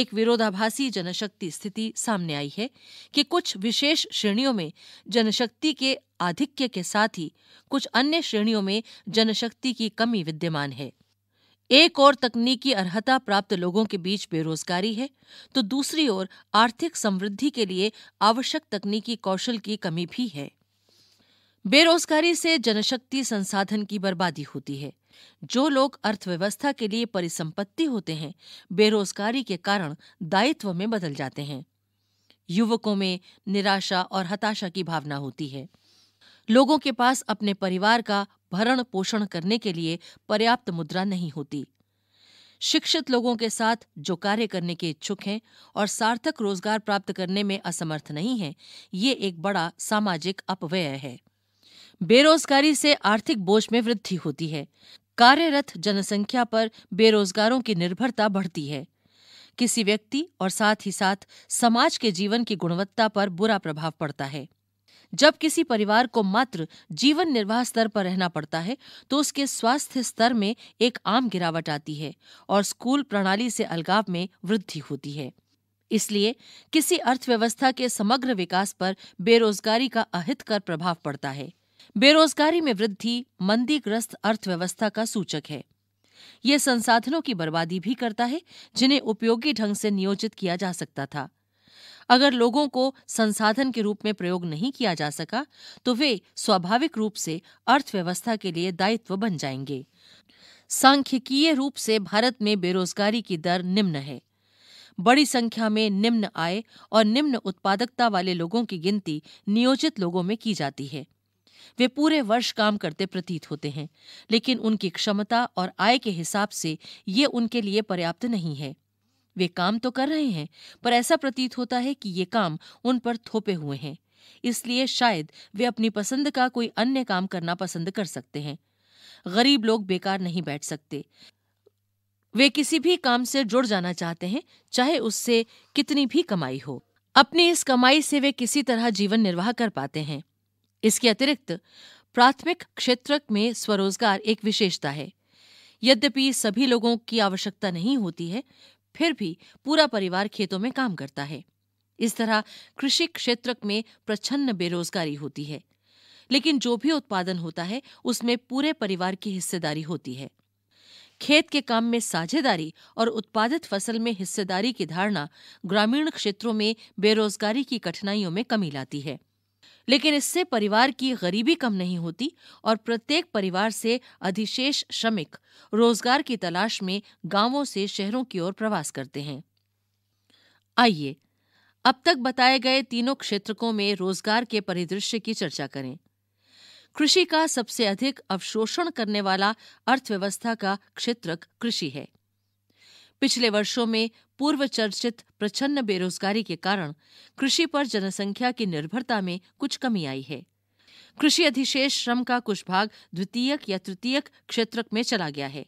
एक विरोधाभासी जनशक्ति स्थिति सामने आई है कि कुछ विशेष श्रेणियों में जनशक्ति के आधिक्य के साथ ही कुछ अन्य श्रेणियों में जनशक्ति की कमी विद्यमान है एक और तकनीकी अर्हता प्राप्त लोगों के बीच बेरोजगारी है तो दूसरी ओर आर्थिक समृद्धि के लिए आवश्यक तकनीकी कौशल की कमी भी है बेरोजगारी से जनशक्ति संसाधन की बर्बादी होती है जो लोग अर्थव्यवस्था के लिए परिसंपत्ति होते हैं बेरोजगारी के कारण दायित्व में बदल जाते हैं युवकों में निराशा और हताशा की भावना होती है लोगों के पास अपने परिवार का भरण पोषण करने के लिए पर्याप्त मुद्रा नहीं होती शिक्षित लोगों के साथ जो कार्य करने के इच्छुक हैं और सार्थक रोजगार प्राप्त करने में असमर्थ नहीं हैं, ये एक बड़ा सामाजिक अपव्यय है बेरोजगारी से आर्थिक बोझ में वृद्धि होती है कार्यरत जनसंख्या पर बेरोजगारों की निर्भरता बढ़ती है किसी व्यक्ति और साथ ही साथ समाज के जीवन की गुणवत्ता पर बुरा प्रभाव पड़ता है जब किसी परिवार को मात्र जीवन निर्वाह स्तर पर रहना पड़ता है तो उसके स्वास्थ्य स्तर में एक आम गिरावट आती है और स्कूल प्रणाली से अलगाव में वृद्धि होती है इसलिए किसी अर्थव्यवस्था के समग्र विकास पर बेरोजगारी का अहित कर प्रभाव पड़ता है बेरोजगारी में वृद्धि मंदीग्रस्त अर्थव्यवस्था का सूचक है ये संसाधनों की बर्बादी भी करता है जिन्हें उपयोगी ढंग से नियोजित किया जा सकता था अगर लोगों को संसाधन के रूप में प्रयोग नहीं किया जा सका तो वे स्वाभाविक रूप से अर्थव्यवस्था के लिए दायित्व बन जाएंगे सांख्यिकीय रूप से भारत में बेरोजगारी की दर निम्न है बड़ी संख्या में निम्न आय और निम्न उत्पादकता वाले लोगों की गिनती नियोजित लोगों में की जाती है वे पूरे वर्ष काम करते प्रतीत होते हैं लेकिन उनकी क्षमता और आय के हिसाब से ये उनके लिए पर्याप्त नहीं है वे काम तो कर रहे हैं पर ऐसा प्रतीत होता है कि ये काम उन पर थोपे हुए हैं इसलिए शायद वे अपनी पसंद का कोई अन्य काम करना पसंद कर सकते हैं गरीब लोग बेकार नहीं बैठ सकते वे किसी भी काम से जुड़ जाना चाहते हैं चाहे उससे कितनी भी कमाई हो अपनी इस कमाई से वे किसी तरह जीवन निर्वाह कर पाते हैं इसके अतिरिक्त प्राथमिक क्षेत्र में स्वरोजगार एक विशेषता है यद्यपि सभी लोगों की आवश्यकता नहीं होती है फिर भी पूरा परिवार खेतों में काम करता है इस तरह कृषि क्षेत्र में प्रचन्न बेरोजगारी होती है लेकिन जो भी उत्पादन होता है उसमें पूरे परिवार की हिस्सेदारी होती है खेत के काम में साझेदारी और उत्पादित फसल में हिस्सेदारी की धारणा ग्रामीण क्षेत्रों में बेरोजगारी की कठिनाइयों में कमी लाती है लेकिन इससे परिवार की गरीबी कम नहीं होती और प्रत्येक परिवार से अधिशेष श्रमिक रोजगार की तलाश में गांवों से शहरों की ओर प्रवास करते हैं आइए अब तक बताए गए तीनों क्षेत्रकों में रोजगार के परिदृश्य की चर्चा करें कृषि का सबसे अधिक अवशोषण करने वाला अर्थव्यवस्था का क्षेत्र कृषि है पिछले वर्षों में पूर्व चर्चित प्रचन्न बेरोजगारी के कारण कृषि पर जनसंख्या की निर्भरता में कुछ कमी आई है कृषि अधिशेष श्रम का कुछ भाग द्वितीयक या तृतीयक क्षेत्रक में चला गया है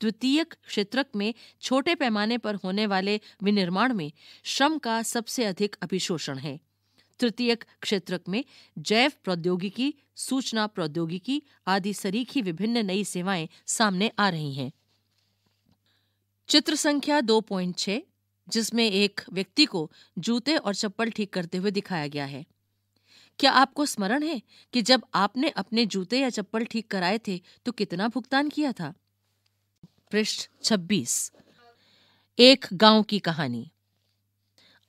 द्वितीयक क्षेत्रक में छोटे पैमाने पर होने वाले विनिर्माण में श्रम का सबसे अधिक अभिशोषण है तृतीयक क्षेत्रक में जैव प्रौद्योगिकी सूचना प्रौद्योगिकी आदि सरीखी विभिन्न नई सेवाएं सामने आ रही हैं चित्र संख्या 2.6 जिसमें एक व्यक्ति को जूते और चप्पल ठीक करते हुए दिखाया गया है क्या आपको स्मरण है कि जब आपने अपने जूते या चप्पल ठीक कराए थे तो कितना भुगतान किया था पृष्ठ छब्बीस एक गांव की कहानी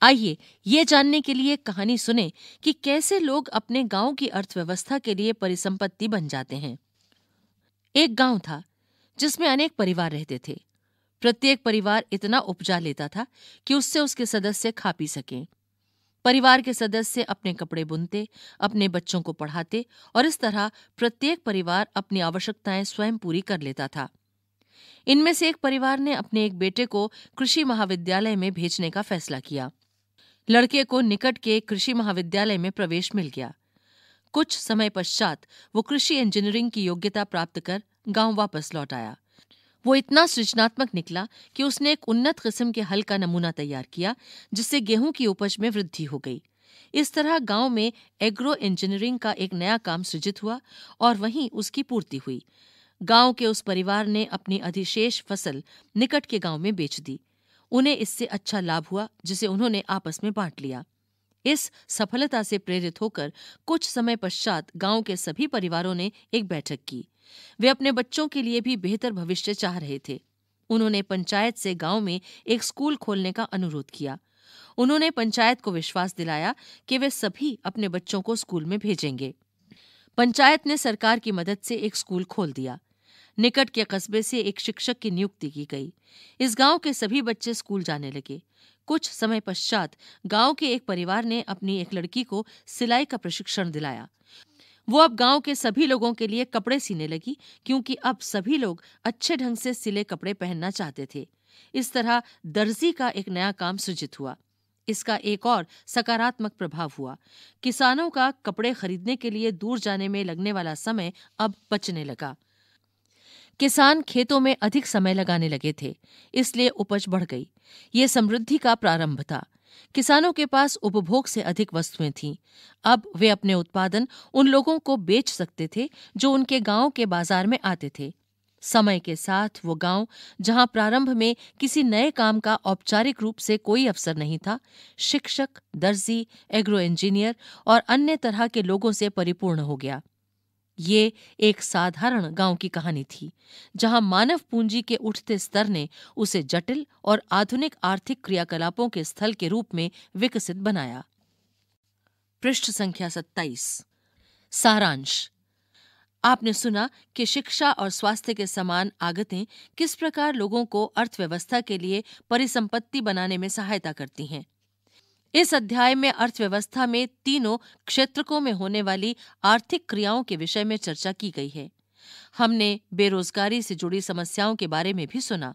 आइए ये जानने के लिए कहानी सुने कि कैसे लोग अपने गांव की अर्थव्यवस्था के लिए परिसंपत्ति बन जाते हैं एक गांव था जिसमें अनेक परिवार रहते थे प्रत्येक परिवार इतना उपजा लेता था कि उससे उसके सदस्य खा पी सकें परिवार के सदस्य अपने कपड़े बुनते अपने बच्चों को पढ़ाते और इस तरह प्रत्येक परिवार अपनी आवश्यकताएं स्वयं पूरी कर लेता था इनमें से एक परिवार ने अपने एक बेटे को कृषि महाविद्यालय में भेजने का फैसला किया लड़के को निकट के कृषि महाविद्यालय में प्रवेश मिल गया कुछ समय पश्चात वो कृषि इंजीनियरिंग की योग्यता प्राप्त कर गांव वापस लौट आया वो इतना सृजनात्मक निकला कि उसने एक उन्नत किस्म के हल का नमूना तैयार किया जिससे गेहूं की उपज में वृद्धि हो गई इस तरह गांव में एग्रो इंजीनियरिंग का एक नया काम सृजित हुआ और वहीं उसकी पूर्ति हुई गांव के उस परिवार ने अपनी अधिशेष फसल निकट के गांव में बेच दी उन्हें इससे अच्छा लाभ हुआ जिसे उन्होंने आपस में बांट लिया इस सफलता से प्रेरित होकर कुछ समय पश्चात गांव के सभी परिवारों ने एक बैठक की वे अपने बच्चों के लिए भी बेहतर भविष्य चाह रहे थे उन्होंने पंचायत से गांव में एक स्कूल खोलने का अनुरोध किया उन्होंने पंचायत को विश्वास दिलाया कि वे सभी अपने बच्चों को स्कूल में भेजेंगे पंचायत ने सरकार की मदद से एक स्कूल खोल दिया निकट के कस्बे से एक शिक्षक की नियुक्ति की गई इस गांव के सभी बच्चे स्कूल जाने लगे कुछ समय पश्चात गांव के एक परिवार ने अपनी एक लड़की को सिलाई का प्रशिक्षण दिलाया वो अब गांव के सभी लोगों के लिए कपड़े सीने लगी क्योंकि अब सभी लोग अच्छे ढंग से सिले कपड़े पहनना चाहते थे इस तरह दर्जी का एक नया काम सृजित हुआ इसका एक और सकारात्मक प्रभाव हुआ किसानों का कपड़े खरीदने के लिए दूर जाने में लगने वाला समय अब बचने लगा किसान खेतों में अधिक समय लगाने लगे थे इसलिए उपज बढ़ गई ये समृद्धि का प्रारंभ था किसानों के पास उपभोग से अधिक वस्तुएं थीं अब वे अपने उत्पादन उन लोगों को बेच सकते थे जो उनके गांव के बाजार में आते थे समय के साथ वो गांव जहां प्रारंभ में किसी नए काम का औपचारिक रूप से कोई अवसर नहीं था शिक्षक दर्जी एग्रो इंजीनियर और अन्य तरह के लोगों से परिपूर्ण हो गया ये एक साधारण गांव की कहानी थी जहां मानव पूंजी के उठते स्तर ने उसे जटिल और आधुनिक आर्थिक क्रियाकलापों के स्थल के रूप में विकसित बनाया पृष्ठ संख्या सत्ताईस सारांश आपने सुना कि शिक्षा और स्वास्थ्य के समान आगतें किस प्रकार लोगों को अर्थव्यवस्था के लिए परिसंपत्ति बनाने में सहायता करती हैं इस अध्याय में अर्थव्यवस्था में तीनों क्षेत्रकों में होने वाली आर्थिक क्रियाओं के विषय में चर्चा की गई है हमने बेरोजगारी से जुड़ी समस्याओं के बारे में भी सुना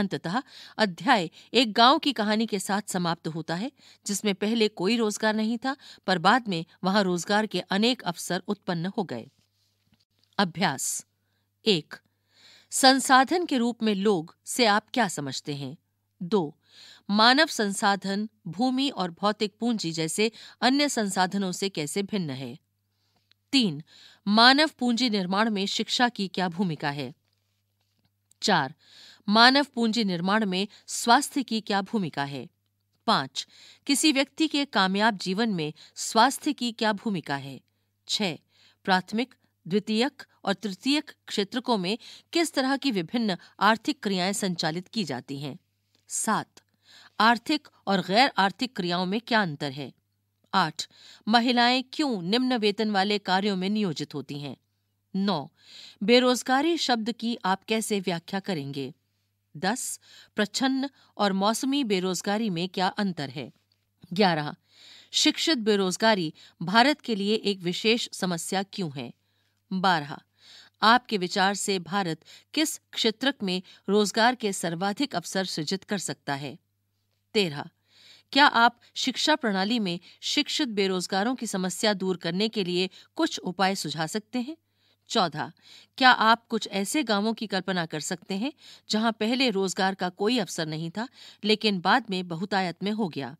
अंततः अध्याय एक गांव की कहानी के साथ समाप्त होता है जिसमें पहले कोई रोजगार नहीं था पर बाद में वहां रोजगार के अनेक अवसर उत्पन्न हो गए अभ्यास एक संसाधन के रूप में लोग से आप क्या समझते हैं दो मानव संसाधन भूमि और भौतिक पूंजी जैसे अन्य संसाधनों से कैसे भिन्न है तीन मानव पूंजी निर्माण में शिक्षा की क्या भूमिका है चार मानव पूंजी निर्माण में स्वास्थ्य की क्या भूमिका है पांच किसी व्यक्ति के कामयाब जीवन में स्वास्थ्य की क्या भूमिका है छह प्राथमिक द्वितीयक और तृतीयक क्षेत्रों में किस तरह की विभिन्न आर्थिक क्रियाएं संचालित की जाती हैं सात आर्थिक और गैर आर्थिक क्रियाओं में क्या अंतर है आठ महिलाएं क्यों निम्न वेतन वाले कार्यों में नियोजित होती हैं नौ बेरोजगारी शब्द की आप कैसे व्याख्या करेंगे दस प्रच्छन्न और मौसमी बेरोजगारी में क्या अंतर है ग्यारह शिक्षित बेरोजगारी भारत के लिए एक विशेष समस्या क्यों है बारह आपके विचार से भारत किस क्षेत्र में रोजगार के सर्वाधिक अवसर सृजित कर सकता है तेरह क्या आप शिक्षा प्रणाली में शिक्षित बेरोजगारों की समस्या दूर करने के लिए कुछ उपाय सुझा सकते हैं चौदह क्या आप कुछ ऐसे गांवों की कल्पना कर सकते हैं जहां पहले रोजगार का कोई अवसर नहीं था लेकिन बाद में बहुतायत में हो गया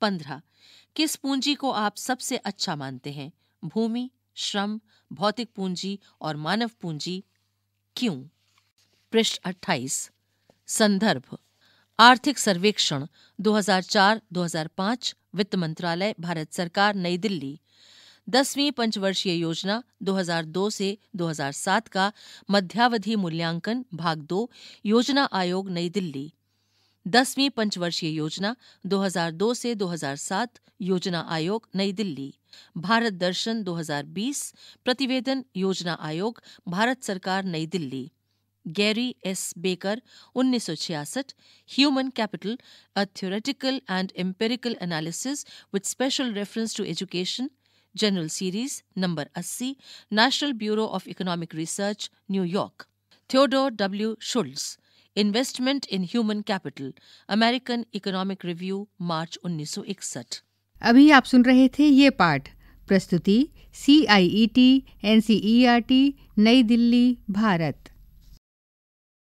पंद्रह किस पूंजी को आप सबसे अच्छा मानते हैं भूमि श्रम भौतिक पूंजी और मानव पूंजी क्यों पृष्ठ अट्ठाईस संदर्भ आर्थिक सर्वेक्षण 2004-2005 वित्त मंत्रालय भारत सरकार नई दिल्ली दसवीं पंचवर्षीय योजना 2002 से 2007 का मध्यावधि मूल्यांकन भाग दो योजना आयोग नई दिल्ली दसवीं पंचवर्षीय योजना 2002 से 2007 योजना आयोग नई दिल्ली भारत दर्शन 2020 प्रतिवेदन योजना आयोग भारत सरकार नई दिल्ली गैरी एस बेकर उन्नीस सौ छियासठ human capital a theoretical and empirical analysis with special reference to education general series number अस्सी national bureau of economic research New York Theodore W Schultz investment in human capital American economic review March उन्नीस सौ इकसठ अभी आप सुन रहे थे ये पाठ प्रस्तुति C I E T N C E R T Nai Delhi Bharat